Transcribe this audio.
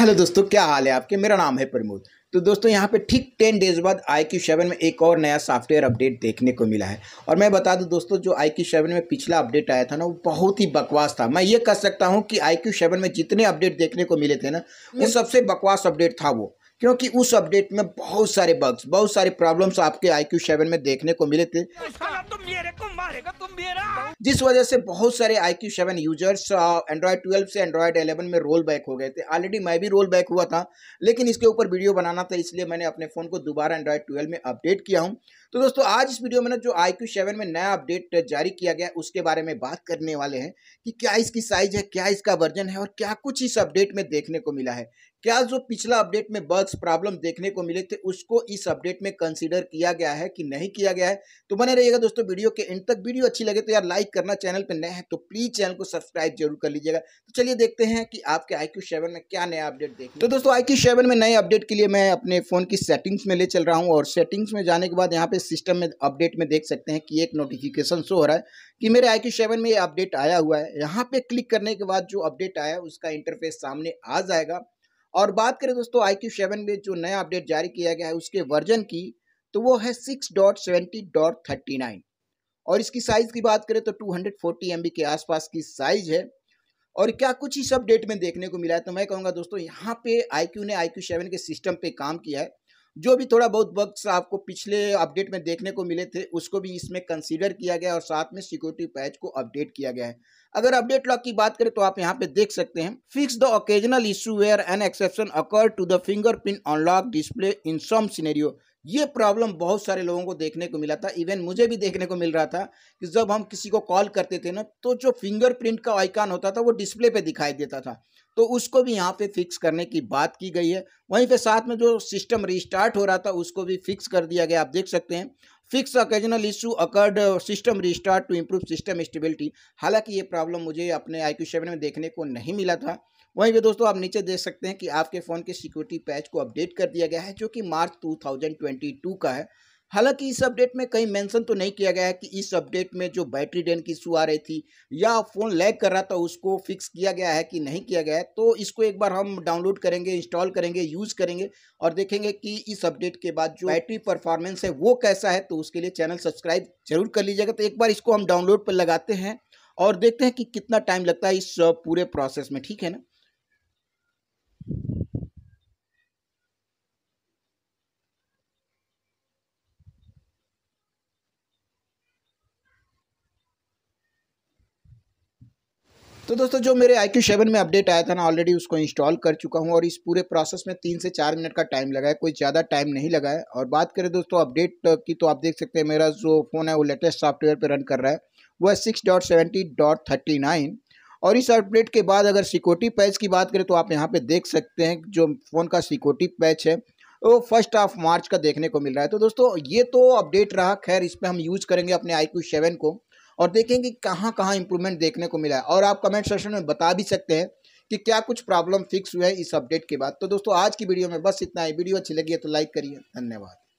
Hello दोस्तों क्या हाल है आपके मेरा नाम है प्रमोद तो दोस्तों यहाँ पे ठीक टेन डेज बाद आई क्यू सेवन में एक और नया सॉफ्टवेयर अपडेट देखने को मिला है और मैं बता दूँ दोस्तों जो आई क्यू सेवन में पिछला अपडेट आया था ना वो बहुत ही बकवास था मैं ये कह सकता हूँ कि आई क्यू सेवन में जितने अपडेट देखने को मिले थे ना वो हम्म। सबसे बकवास अपडेट था वो क्योंकि उस अपडेट में बहुत सारे बग्स बहुत सारे प्रॉब्लम्स आपके आई क्यू सेवन में देखने को मिले थे मारेगा तुम मेरा जिस वजह से बहुत सारे iQOO seven users Android twelve से एंड्रॉयड एलेवन में रोल बैक हो गए थे ऑलरेडी मैं भी रोल बैक हुआ था लेकिन इसके ऊपर वीडियो बनाना था इसलिए मैंने अपने फ़ोन को दोबारा एंड्रॉयड ट्वेल्व में अपडेट किया हूँ तो दोस्तों आज इस वीडियो में ना जो आई क्यू सेवन में नया अपडेट जारी किया गया उसके बारे में बात करने वाले हैं कि क्या इसकी साइज़ है क्या इसका वर्जन है और क्या कुछ इस अपडेट में देखने को मिला है क्या जो पिछला अपडेट में बग्स प्रॉब्लम देखने को मिले थे उसको इस अपडेट में कंसीडर किया गया है कि नहीं किया गया है तो बने रहिएगा दोस्तों वीडियो के एंड तक वीडियो अच्छी लगे तो यार लाइक करना चैनल पर नए हैं तो प्लीज चैनल को सब्सक्राइब जरूर कर लीजिएगा तो चलिए देखते हैं कि आपके आई क्यू सेवन में क्या नया अपडेट देखें तो दोस्तों आई क्यू सेवन में नए अपडेट के लिए मैं अपने फ़ोन की सेटिंग्स में ले चल रहा हूँ और सेटिंग्स में जाने के बाद यहाँ पे सिस्टम में अपडेट में देख सकते हैं कि एक नोटिफिकेशन शो हो रहा है कि मेरे आई क्यू सेवन में ये अपडेट आया हुआ है यहाँ पे क्लिक करने के बाद जो अपडेट आया है उसका इंटरफेस सामने आ जाएगा और बात करें दोस्तों आई क्यू सेवन में जो नया अपडेट जारी किया गया है उसके वर्जन की तो वो है six dot seventy dot thirty nine और इसकी साइज़ की बात करें तो two hundred forty M B के आसपास की साइज़ है और क्या कुछ इस अपडेट में देखने को मिला है तो मैं कहूँगा दोस्तों यहाँ पे आई क्यू ने आई क्यू सेवन के सिस्टम पे काम किया है जो भी थोड़ा बहुत बग्स आपको पिछले अपडेट में देखने को मिले थे उसको भी इसमें कंसीडर किया गया और साथ में सिक्योरिटी पैच को अपडेट किया गया है अगर अपडेट लॉक की बात करें तो आप यहाँ पे देख सकते हैं fix the occasional issue where an exception occur to the fingerprint unlock display in some scenario ये प्रॉब्लम बहुत सारे लोगों को देखने को मिला था इवन मुझे भी देखने को मिल रहा था कि जब हम किसी को कॉल करते थे ना तो जो फिंगरप्रिंट का आइकान होता था वो डिस्प्ले पे दिखाई देता था तो उसको भी यहाँ पे फिक्स करने की बात की गई है वहीं पे साथ में जो सिस्टम रिस्टार्ट हो रहा था उसको भी फिक्स कर दिया गया आप देख सकते हैं fix occasional issue occurred system restart to improve system stability हालांकि ये प्रॉब्लम मुझे अपने आई क्यू सेवन में देखने को नहीं मिला था वहीं पे दोस्तों आप नीचे देख सकते हैं कि आपके फ़ोन के सिक्योरिटी पैच को अपडेट कर दिया गया है जो कि मार्च 2022 का है हालांकि इस अपडेट में कहीं मेंशन तो नहीं किया गया है कि इस अपडेट में जो बैटरी डेन की इशू आ रही थी या फ़ोन लैग कर रहा था उसको फिक्स किया गया है कि नहीं किया गया है तो इसको एक बार हम डाउनलोड करेंगे इंस्टॉल करेंगे यूज़ करेंगे और देखेंगे कि इस अपडेट के बाद जो बैटरी परफॉर्मेंस है वो कैसा है तो उसके लिए चैनल सब्सक्राइब जरूर कर लीजिएगा तो एक बार इसको हम डाउनलोड पर लगाते हैं और देखते हैं कि कितना टाइम लगता है इस पूरे प्रोसेस में ठीक है ना तो दोस्तों जो मेरे आई क्यू सेवन में अपडेट आया था ना ऑलरेडी उसको इंस्टॉल कर चुका हूँ और इस पूरे प्रोसेस में तीन से चार मिनट का टाइम लगा है कोई ज़्यादा टाइम नहीं लगा है और बात करें दोस्तों अपडेट की तो आप देख सकते हैं मेरा जो फ़ोन है वो लेटेस्ट सॉफ्टवेयर पर रन कर रहा है वो है six dot seventy dot thirty nine और इस अपडेट के बाद अगर सिक्योरिटी पैच की बात करें तो आप यहाँ पर देख सकते हैं जो फ़ोन का सिक्योरिटी पैच है वो फर्स्ट ऑफ मार्च का देखने को मिल रहा है तो दोस्तों ये तो अपडेट रहा खैर इस पर हम यूज करेंगे अपने आई क्यू सेवन को और देखें कि कहाँ कहाँ इंप्रूवमेंट देखने को मिला है और आप कमेंट सेशन में बता भी सकते हैं कि क्या कुछ प्रॉब्लम फिक्स हुए हैं इस अपडेट के बाद तो दोस्तों आज की वीडियो में बस इतना ही वीडियो अच्छी लगी है तो लाइक करिए धन्यवाद